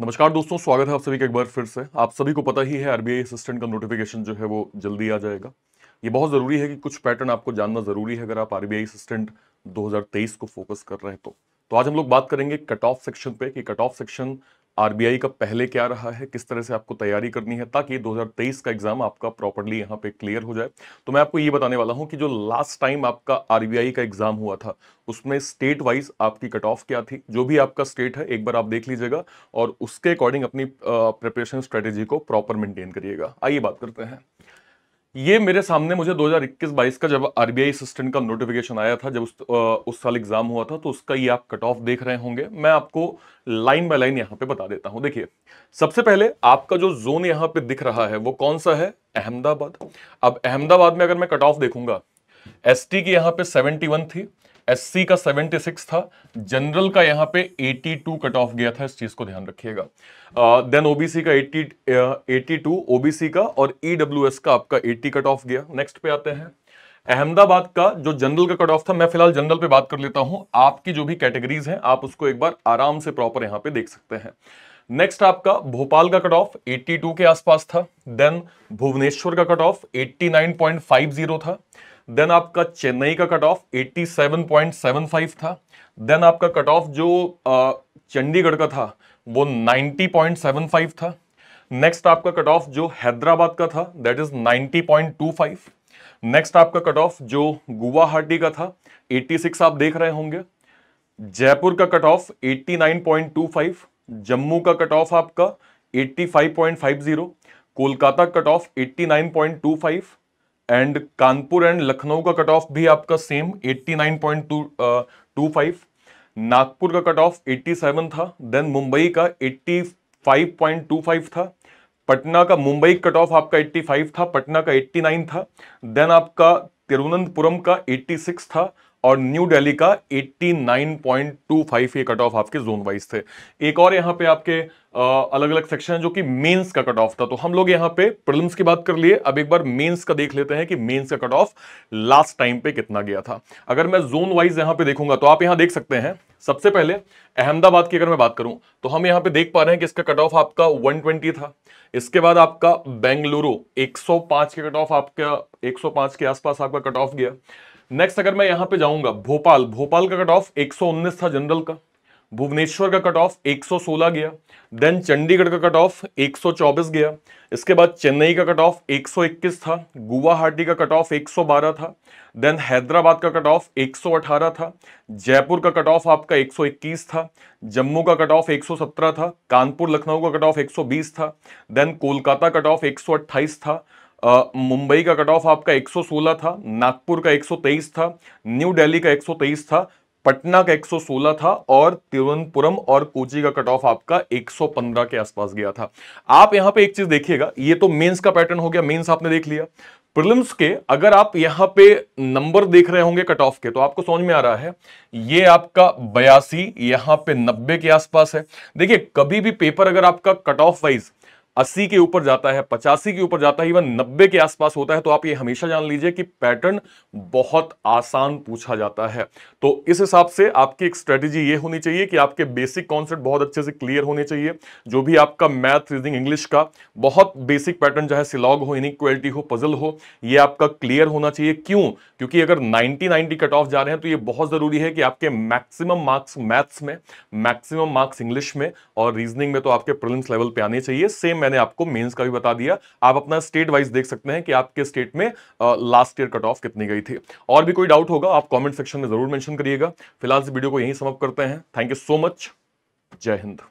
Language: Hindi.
नमस्कार दोस्तों स्वागत है आप सभी का एक बार फिर से आप सभी को पता ही है आरबीआई असिस्टेंट का नोटिफिकेशन जो है वो जल्दी आ जाएगा ये बहुत ज़रूरी है कि कुछ पैटर्न आपको जानना ज़रूरी है अगर आप आरबीआई असिस्टेंट 2023 को फोकस कर रहे हैं तो तो आज हम लोग बात करेंगे कट ऑफ सेक्शन पे कि कट ऑफ सेक्शन आरबीआई का पहले क्या रहा है किस तरह से आपको तैयारी करनी है ताकि 2023 का एग्जाम आपका प्रॉपरली यहाँ पे क्लियर हो जाए तो मैं आपको ये बताने वाला हूं कि जो लास्ट टाइम आपका आरबीआई का एग्जाम हुआ था उसमें स्टेट वाइज आपकी कट ऑफ क्या थी जो भी आपका स्टेट है एक बार आप देख लीजिएगा और उसके अकॉर्डिंग अपनी प्रिपरेशन स्ट्रेटेजी को प्रॉपर मेंटेन करिएगा आइए बात करते हैं ये मेरे सामने मुझे 2021-22 का जब आरबीआई असिस्टेंट का नोटिफिकेशन आया था जब उस उस साल एग्जाम हुआ था तो उसका ये आप कट ऑफ देख रहे होंगे मैं आपको लाइन बाय लाइन यहाँ पे बता देता हूँ देखिए सबसे पहले आपका जो जोन यहाँ पे दिख रहा है वो कौन सा है अहमदाबाद अब अहमदाबाद में अगर मैं कट ऑफ देखूंगा एस की यहाँ पे सेवेंटी थी एससी का 76 था जनरल का यहाँ पे 82 कट ऑफ गया था इस चीज को ध्यान रखिएगा देन ओबीसी का 80 82 ओबीसी का और ईडब्ल्यूएस e का आपका 80 कट ऑफ गया नेक्स्ट पे आते हैं अहमदाबाद का जो जनरल का कट ऑफ था मैं फिलहाल जनरल पे बात कर लेता हूं आपकी जो भी कैटेगरीज हैं आप उसको एक बार आराम से प्रॉपर यहां पे देख सकते हैं नेक्स्ट आपका भोपाल का कट ऑफ 82 के आसपास था देन भुवनेश्वर का कट ऑफ 89.50 था देन आपका चेन्नई का कट ऑफ फाइव था देन आपका कट ऑफ जो चंडीगढ़ का था वो 90.75 था नेक्स्ट आपका कट ऑफ जो हैदराबाद का था दैट इज 90.25 नेक्स्ट आपका कट ऑफ जो गुवाहाटी का था 86 आप देख रहे होंगे जयपुर का कट ऑफ 89.25 जम्मू का कट ऑफ आपका 85.50 Kolkata cut off 89.25 and Kanpur and Lucknow का कट ऑफ भी आपका सेम 89.25 नागपुर का कट ऑफ 87 था देन मुंबई का 85.25 था पटना का मुंबई कट ऑफ आपका 85 था पटना का 89 था देन आपका तिरुवनंतपुरम का 86 था और न्यू दिल्ली का 89.25 ये कट ऑफ आपके जोन वाइज थे एक और यहाँ पे आपके अलग अलग सेक्शन है जो कि मेंस का कट ऑफ था तो हम लोग यहाँ पे प्रिलिम्स की बात कर लिए अब एक बार मेंस का देख लेते हैं कि मेंस का कट ऑफ लास्ट टाइम पे कितना गया था अगर मैं जोन वाइज यहाँ पे देखूंगा तो आप यहाँ देख सकते हैं सबसे पहले अहमदाबाद की अगर मैं बात करूं तो हम यहाँ पे देख पा रहे हैं कि इसका कट ऑफ आपका वन था इसके बाद आपका बेंगलुरु एक के कट ऑफ आपका एक के आसपास आपका कट ऑफ गया नेक्स्ट अगर मैं यहां पे जाऊंगा भोपाल भोपाल का कट ऑफ एक था जनरल का भुवनेश्वर का कट ऑफ 116 गया देन चंडीगढ़ का कट ऑफ 124 गया इसके बाद चेन्नई का कट ऑफ 121 था गुवाहाटी का कट ऑफ 112 था देन हैदराबाद का कट ऑफ 118 था जयपुर का कट ऑफ आपका 121 था जम्मू का कट ऑफ 117 था कानपुर लखनऊ का कट ऑफ 120 था देन कोलकाता कट ऑफ 128 था मुंबई का कट ऑफ आपका 116 था नागपुर का 123 था न्यू दिल्ली का 123 था पटना का 116 था और तिरुवनंतपुरम और कोची का कट ऑफ आपका 115 के आसपास गया था आप यहां पे एक चीज देखिएगा ये तो मेंस का पैटर्न हो गया मेंस आपने देख लिया प्रिलिम्स के अगर आप यहां पे नंबर देख रहे होंगे कट ऑफ के तो आपको समझ में आ रहा है ये आपका बयासी यहां पे नब्बे के आसपास है देखिए कभी भी पेपर अगर आपका कट ऑफ वाइज अस्सी के ऊपर जाता है पचासी के ऊपर जाता है इवन नब्बे के आसपास होता है तो आप ये हमेशा जान लीजिए कि पैटर्न बहुत आसान पूछा जाता है तो इस हिसाब से आपकी एक स्ट्रेटेजी ये होनी चाहिए कि आपके बेसिक कॉन्सेप्ट बहुत अच्छे से क्लियर होने चाहिए जो भी आपका मैथ रीजनिंग इंग्लिश का बहुत बेसिक पैटर्न चाहे सिलॉग हो इनिक्वेलिटी हो पजल हो ये आपका क्लियर होना चाहिए क्यों क्योंकि अगर नाइनटी नाइनटी कट ऑफ जा रहे हैं तो ये बहुत ज़रूरी है कि आपके मैक्सिमम मार्क्स मैथ्स में मैक्सिमम मार्क्स इंग्लिश में और रीजनिंग में तो आपके प्रिलिम्स लेवल पे आने चाहिए सेम मैंने आपको मेंस का भी बता दिया आप अपना स्टेट वाइज देख सकते हैं कि आपके स्टेट में लास्ट ईयर कट ऑफ कितनी गई थी और भी कोई डाउट होगा आप कॉमेंट सेक्शन में जरूर मेंशन करिएगा फिलहाल इस वीडियो को यहीं समाप्त करते हैं थैंक यू सो मच जय हिंद